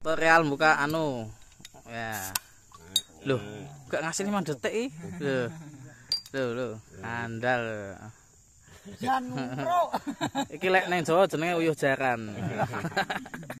Real muka anu. Ya. Loh, gak ngasih 5 detik ih. Loh. Loh, loh. Andal. Jan Pro. Iki lek nang Jawa jenenge uyuh jaran.